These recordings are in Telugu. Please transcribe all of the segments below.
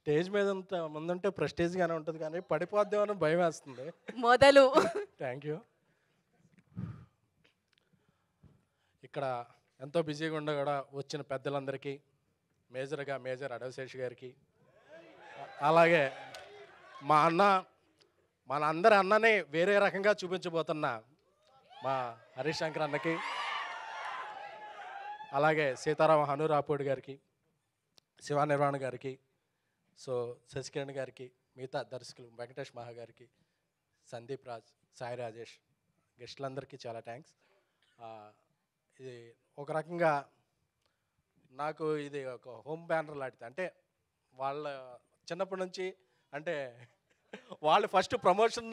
స్టేజ్ మీద అంత ముందు ఉంటే ప్రెస్టేజ్గానే ఉంటుంది కానీ పడిపోద్దామని భయం వేస్తుంది మొదలు థ్యాంక్ యూ ఇక్కడ ఎంతో బిజీగా ఉండ కూడా వచ్చిన పెద్దలందరికీ మేజర్గా మేజర్ అడవశేష్ గారికి అలాగే మా అన్న మన అందరి అన్నని వేరే రకంగా చూపించబోతున్న మా హరీష్ శంకర్ అన్నకి అలాగే సీతారామ హనురాపూడి గారికి శివానిర్వాణ గారికి సో శశికిరణ్ గారికి మిగతా దర్శకులు వెంకటేష్ మహా గారికి సందీప్ రాజ్ సాయి రాజేష్ గెస్టులందరికీ చాలా థ్యాంక్స్ ఇది ఒక రకంగా నాకు ఇది ఒక హోమ్ బ్యానర్ లాంటిది అంటే వాళ్ళ చిన్నప్పటి నుంచి అంటే వాళ్ళు ఫస్ట్ ప్రమోషన్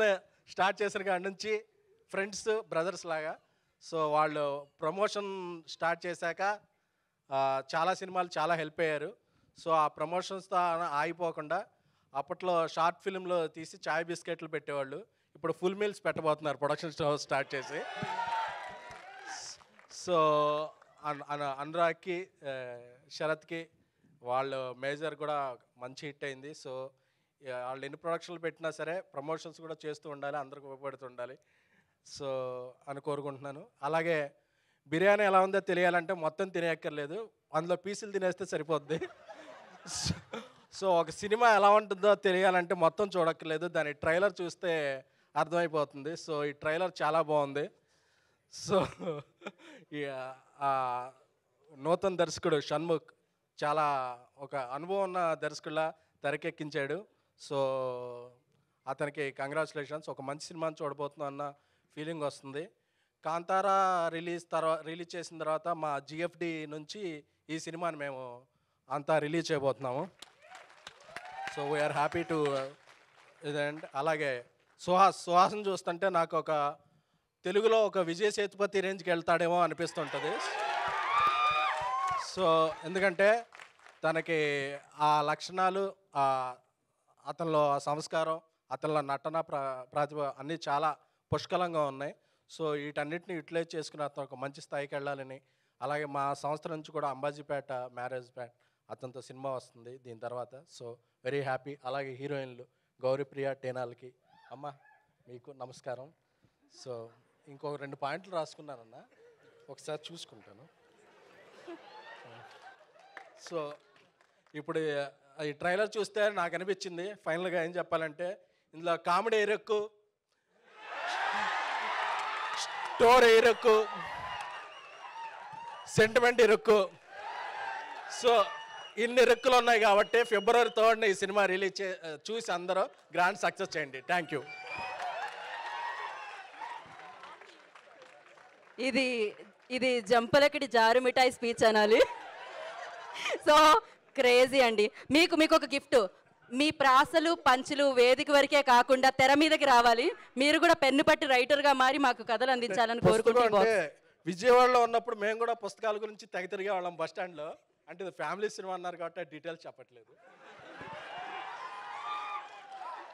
స్టార్ట్ చేసిన కాడి నుంచి ఫ్రెండ్స్ బ్రదర్స్ లాగా సో వాళ్ళు ప్రమోషన్ స్టార్ట్ చేశాక చాలా సినిమాలు చాలా హెల్ప్ అయ్యారు సో ఆ ప్రమోషన్స్తో ఆగిపోకుండా అప్పట్లో షార్ట్ ఫిల్మ్లో తీసి చాయ్ బిస్కెట్లు పెట్టేవాళ్ళు ఇప్పుడు ఫుల్ మీల్స్ పెట్టబోతున్నారు ప్రొడక్షన్ హౌస్ స్టార్ట్ చేసి సో అనురాగ్కి శరత్కి వాళ్ళు మేజర్ కూడా మంచి హిట్ అయింది సో వాళ్ళు ఎన్ని ప్రొడక్షన్లు పెట్టినా సరే ప్రమోషన్స్ కూడా చేస్తూ ఉండాలి అందరికి ఉపయోగపడుతూ ఉండాలి సో అని కోరుకుంటున్నాను అలాగే బిర్యానీ ఎలా ఉందో తెలియాలంటే మొత్తం తినేయక్కర్లేదు అందులో పీసులు తినేస్తే సరిపోద్ది సో ఒక సినిమా ఎలా ఉంటుందో తెలియాలంటే మొత్తం చూడక్కర్లేదు దాని ట్రైలర్ చూస్తే అర్థమైపోతుంది సో ఈ ట్రైలర్ చాలా బాగుంది సో నూతన దర్శకుడు షణ్ముఖ్ చాలా ఒక అనుభవం ఉన్న దర్శకుల తెరకెక్కించాడు సో అతనికి కంగ్రాచులేషన్స్ ఒక మంచి సినిమాని చూడబోతున్నా అన్న ఫీలింగ్ వస్తుంది కాంతారా రిలీజ్ తర్వాత రిలీజ్ చేసిన తర్వాత మా జిఎఫ్డి నుంచి ఈ సినిమాని మేము అంతా రిలీజ్ చేయబోతున్నాము సో వీఆర్ హ్యాపీ టు ఇదండ్ అలాగే సుహాస్ సుహాస్ని చూస్తుంటే నాకు ఒక తెలుగులో ఒక విజయ సేతుపతి రేంజ్కి వెళ్తాడేమో అనిపిస్తుంటుంది సో ఎందుకంటే తనకి ఆ లక్షణాలు అతనిలో సంస్కారం అతనిలో నటన ప్ర ప్రతిభ అన్నీ చాలా పుష్కలంగా ఉన్నాయి సో వీటన్నిటిని యూటిలైజ్ చేసుకుని అతను ఒక మంచి స్థాయికి వెళ్ళాలని అలాగే మా సంస్థ నుంచి కూడా అంబాజీపేట మ్యారేజ్ బ్యాండ్ అతనితో సినిమా వస్తుంది దీని తర్వాత సో వెరీ హ్యాపీ అలాగే హీరోయిన్లు గౌరీప్రియ టేనాల్కి అమ్మ మీకు నమస్కారం సో ఇంకొక రెండు పాయింట్లు రాసుకున్నానన్న ఒకసారి చూసుకుంటాను సో ఇప్పుడు ఈ ట్రైలర్ చూస్తే నాకు అనిపించింది ఫైనల్గా ఏం చెప్పాలంటే ఇందులో కామెడీ ఎరక్కు స్టోరీ ఎరక్కు సెంటిమెంట్ ఎరక్కు సో ఇన్ని రెక్కులు ఉన్నాయి కాబట్టి ఫిబ్రవరి థర్డ్న ఈ సినిమా రిలీజ్ చే చూసి అందరూ గ్రాండ్ సక్సెస్ చేయండి థ్యాంక్ యూ ఇది ఇది జంపలకిడి జారు మిఠాయి స్పీచ్ అనాలి సో క్రేజీ అండి మీకు మీకు ఒక గిఫ్ట్ మీ ప్రాసలు పంచులు వేదిక వరకే కాకుండా తెర మీదకి రావాలి మీరు కూడా పెన్ను పట్టి రైటర్గా మారి మాకు కథలు అందించాలని కోరుకుంటున్నాం విజయవాడలో ఉన్నప్పుడు మేము కూడా పుస్తకాల గురించి తెగ వాళ్ళం బస్ స్టాండ్లో అంటే ఫ్యామిలీ సినిమా అన్నారు కాబట్టి డీటెయిల్స్ చెప్పట్లేదు